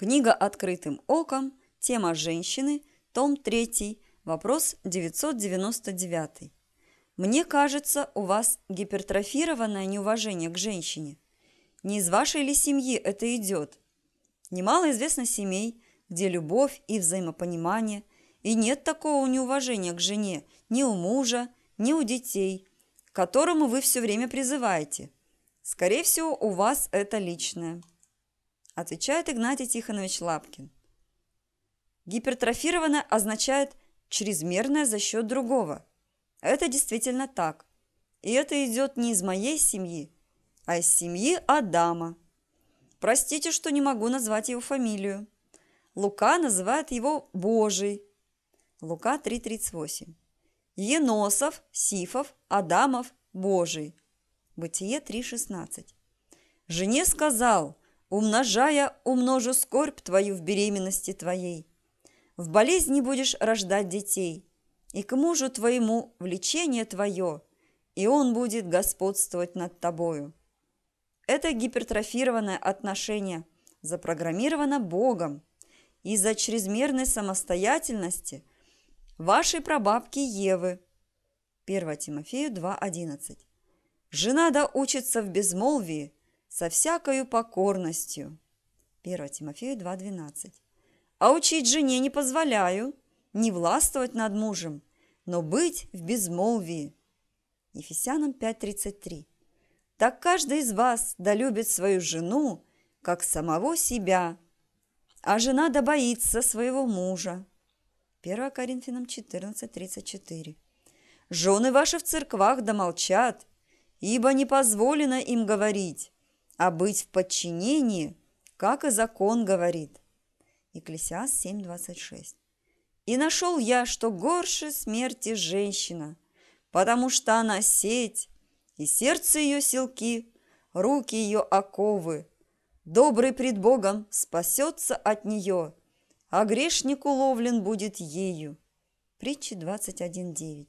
Книга «Открытым оком», тема «Женщины», том 3, вопрос 999. Мне кажется, у вас гипертрофированное неуважение к женщине. Не из вашей ли семьи это идет? Немало известно семей, где любовь и взаимопонимание, и нет такого неуважения к жене ни у мужа, ни у детей, к которому вы все время призываете. Скорее всего, у вас это личное отвечает Игнатий Тихонович Лапкин. Гипертрофировано означает чрезмерное за счет другого. Это действительно так. И это идет не из моей семьи, а из семьи Адама. Простите, что не могу назвать его фамилию. Лука называет его Божий. Лука 3.38. Еносов, Сифов, Адамов, Божий. Бытие 3.16. Жене сказал – Умножая, умножу скорбь твою в беременности твоей. В болезни будешь рождать детей, и к мужу твоему влечение твое, и он будет господствовать над тобою. Это гипертрофированное отношение запрограммировано Богом. Из-за чрезмерной самостоятельности вашей прабабки Евы. 1 Тимофею 2.11. Жена да учится в безмолвии – со всякою покорностью. 1 Тимофею 2.12. А учить жене не позволяю, не властвовать над мужем, но быть в безмолвии. Ефесянам 5.33. Так каждый из вас долюбит свою жену, как самого себя, а жена добоится своего мужа. 1 Коринфянам 14.34. Жены ваши в церквах домолчат, ибо не позволено им говорить, а быть в подчинении, как и закон говорит. Екклесиас 7.26. И нашел я, что горше смерти женщина, потому что она сеть, и сердце ее силки, руки ее оковы. Добрый пред Богом спасется от нее, а грешник уловлен будет ею. Притча 21.9.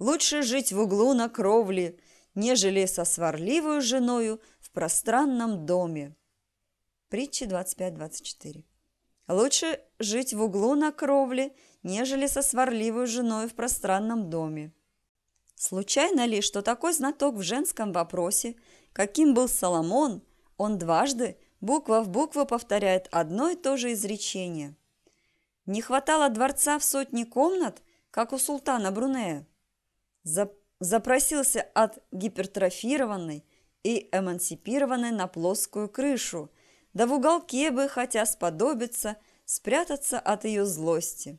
Лучше жить в углу на кровле, нежели со сварливую женою пространном доме. Притчи 25-24. Лучше жить в углу на кровле, нежели со сварливой женой в пространном доме. Случайно ли, что такой знаток в женском вопросе, каким был Соломон, он дважды, буква в букву повторяет одно и то же изречение. Не хватало дворца в сотни комнат, как у султана Брунея. Запросился от гипертрофированной, и эмансипированы на плоскую крышу, да в уголке бы, хотя сподобится, спрятаться от ее злости.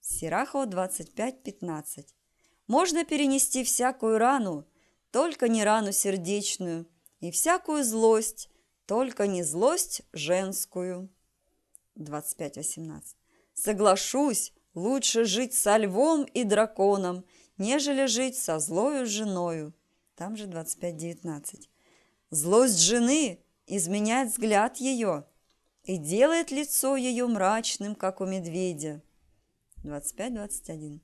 Сирахо 25.15 Можно перенести всякую рану, только не рану сердечную, и всякую злость, только не злость женскую. 25.18 Соглашусь, лучше жить со львом и драконом, нежели жить со злою женою там же 25-19. Злость жены изменяет взгляд ее и делает лицо ее мрачным, как у медведя. 25-21.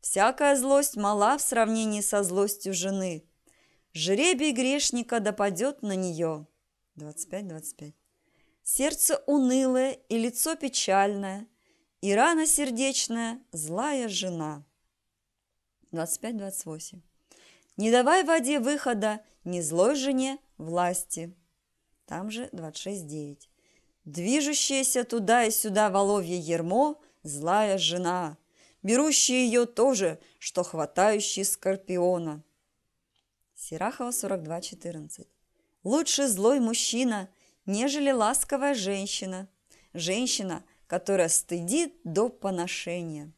Всякая злость мала в сравнении со злостью жены. Жребий грешника допадет на нее. 25-25. Сердце унылое и лицо печальное, и рана сердечная злая жена. 25-28 не давай воде выхода, не злой жене власти. Там же 26.9. Движущаяся туда и сюда воловье ермо – злая жена, берущая ее тоже, что хватающий скорпиона. Сирахова 42.14. Лучше злой мужчина, нежели ласковая женщина. Женщина, которая стыдит до поношения.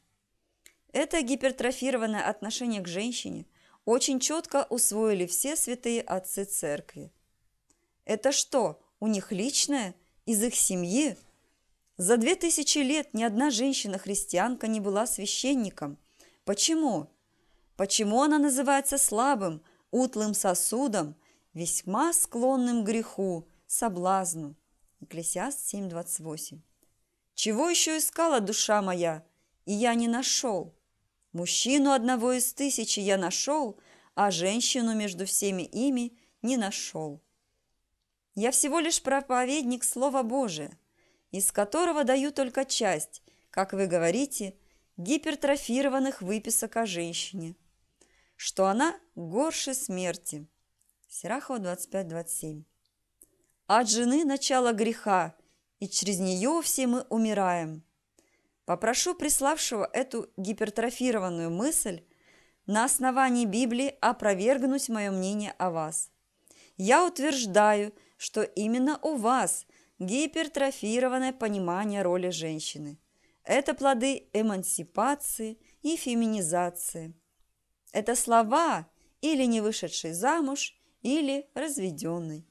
Это гипертрофированное отношение к женщине – очень четко усвоили все святые отцы церкви. Это что, у них личное, из их семьи? За две тысячи лет ни одна женщина-христианка не была священником. Почему? Почему она называется слабым, утлым сосудом, весьма склонным к греху, соблазну? Екклесиаст 7.28 «Чего еще искала душа моя, и я не нашел?» Мужчину одного из тысячи я нашел, а женщину между всеми ими не нашел. Я всего лишь проповедник Слова Божия, из которого даю только часть, как вы говорите, гипертрофированных выписок о женщине, что она горше смерти. Серахова 25-27. От жены начало греха, и через нее все мы умираем. Попрошу приславшего эту гипертрофированную мысль на основании Библии опровергнуть мое мнение о вас. Я утверждаю, что именно у вас гипертрофированное понимание роли женщины. Это плоды эмансипации и феминизации. Это слова или не вышедший замуж, или разведенный.